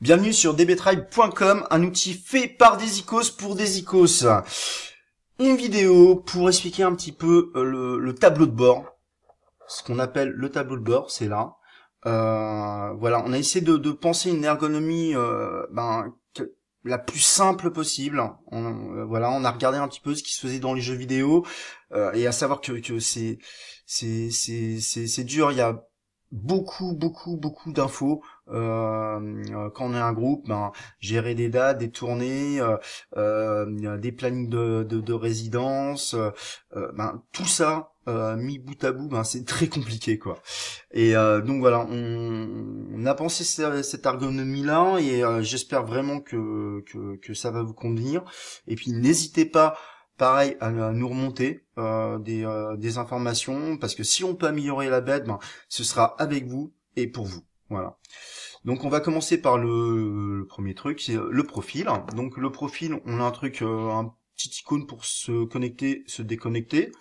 Bienvenue sur dbtribe.com, un outil fait par des pour des Une vidéo pour expliquer un petit peu euh, le, tableau de bord. Ce qu'on appelle le tableau de bord, c'est là. Euh, voilà, on a essayé de, penser une ergonomie euh, ben, la plus simple possible. On, voilà, on a regardé un petit peu ce qui se faisait dans les jeux vidéo. et à savoir que, que c'est dur, il y a beaucoup, beaucoup, beaucoup d'infos. Euh, euh, quand on est un groupe, ben, gérer des dates, des tournées, euh, euh, des plannings de, résidence, ben, tout ça, mis bout à bout, ben c'est très compliqué quoi. Et donc voilà, on, a pensé cette, ergonomie là et j'espère vraiment que, que, ça va vous convenir. Et puis n'hésitez pas pareil à, nous remonter des, informations parce que si on peut améliorer la bête, ben, ce sera avec vous et pour vous. Voilà. Donc on va commencer par le, premier truc, c'est le profil. Donc le profil, on a un truc, euh, un petit icône pour se connecter, se déconnecter.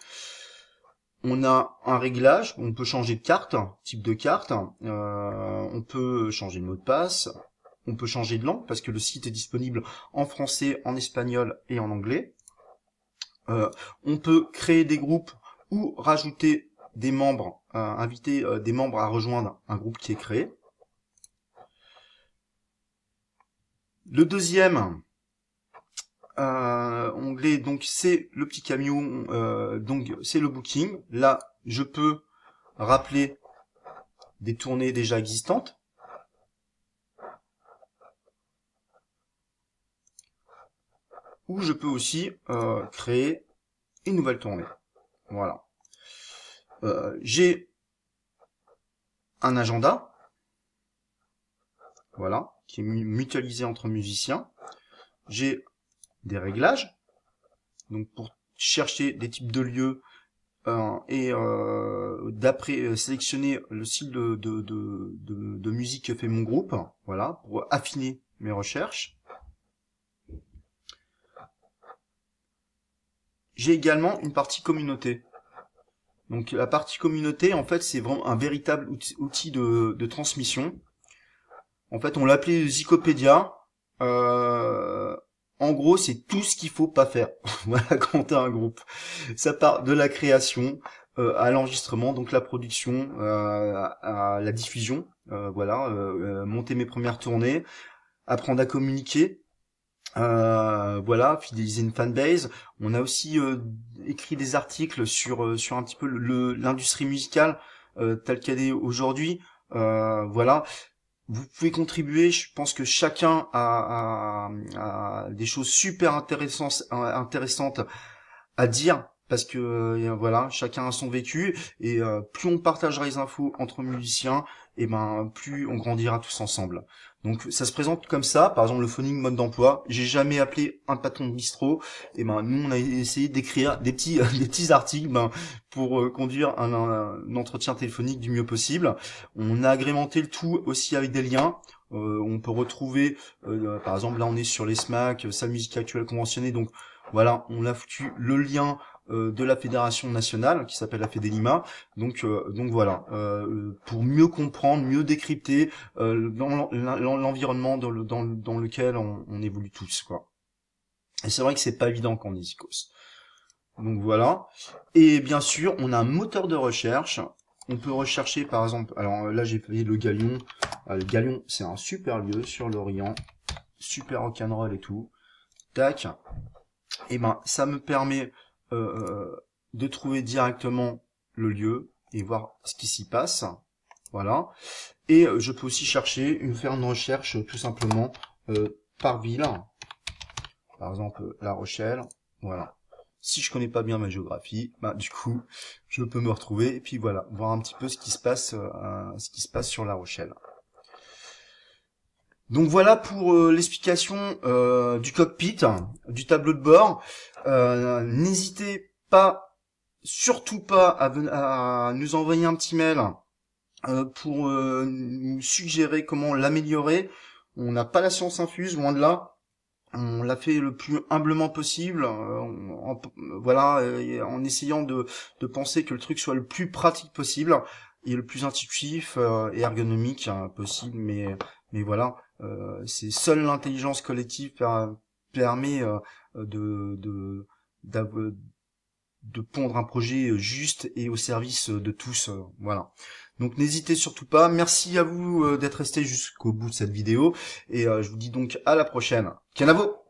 On a un réglage, on peut changer de carte, type de carte, euh, on peut changer de mot de passe, on peut changer de langue parce que le site est disponible en français, en espagnol et en anglais. Euh, on peut créer des groupes ou rajouter des membres, inviter des membres à rejoindre un groupe qui est créé. Le deuxième euh, onglet, donc c'est le petit camion, euh, donc c'est le booking. Là, je peux rappeler des tournées déjà existantes. Ou je peux aussi euh, créer une nouvelle tournée. Voilà. J'ai un agenda. Voilà qui est mutualisé entre musiciens. J'ai des réglages, donc pour chercher des types de lieux euh, et euh, d'après euh, sélectionner le style de, de, musique que fait mon groupe, voilà, pour affiner mes recherches. J'ai également une partie communauté. Donc la partie communauté, en fait, c'est vraiment un véritable outil de transmission en fait, on l'appelait Zycopédia. Euh, en gros, c'est tout ce qu'il faut pas faire. voilà, quand t'as un groupe. Ça part de la création euh, à l'enregistrement, donc la production, euh, à, la diffusion. Euh, voilà, monter mes premières tournées, apprendre à communiquer. voilà, fidéliser une fanbase. On a aussi écrit des articles sur sur un petit peu l'industrie musicale telle qu'elle est aujourd'hui. voilà, vous pouvez contribuer, je pense que chacun a, des choses super intéressantes, euh, intéressantes à dire parce que euh, euh, voilà, chacun a son vécu et euh, plus on partagera les infos entre musiciens, et ben plus on grandira tous ensemble. Donc ça se présente comme ça, par exemple le phoning mode d'emploi, j'ai jamais appelé un patron de bistrot, et ben nous on a essayé d'écrire des petits des petits articles ben, pour conduire un, entretien téléphonique du mieux possible. On a agrémenté le tout aussi avec des liens. on peut retrouver par exemple là on est sur les SMAC, sa musique actuelle conventionnée donc voilà, on a foutu le lien euh, de la fédération nationale qui s'appelle la Fédélima. Donc euh, donc voilà, euh, pour mieux comprendre, mieux décrypter l'environnement dans, dans, lequel on, évolue tous quoi. Et c'est vrai que c'est pas évident quand on est zikos. Donc voilà. Et bien sûr, on a un moteur de recherche. On peut rechercher par exemple, alors là j'ai payé le Galion. le Galion, c'est un super lieu sur l'Orient, super rock'n'roll et tout. Tac. Et eh ben ça me permet euh, euh, de trouver directement le lieu et voir ce qui s'y passe. Voilà. Et euh, je peux aussi chercher, une, faire une recherche tout simplement par ville. Par exemple, La Rochelle. Voilà. Si je connais pas bien ma géographie, bah, du coup, je peux me retrouver et puis voilà, voir un petit peu ce qui se passe, ce qui se passe sur La Rochelle. Donc voilà pour euh, l'explication euh, du cockpit, du tableau de bord. Euh, n'hésitez pas, surtout pas, à, nous envoyer un petit mail pour nous suggérer comment l'améliorer. On n'a pas la science infuse, loin de là. On l'a fait le plus humblement possible, voilà, en essayant de, de penser que le truc soit le plus pratique possible et le plus intuitif et ergonomique hein, possible. Mais mais voilà. Euh, c'est seule l'intelligence collective permet euh, de, de, de pondre un projet juste et au service de tous. Euh, voilà. Donc n'hésitez surtout pas. Merci à vous d'être resté jusqu'au bout de cette vidéo. Et je vous dis donc à la prochaine. Canavo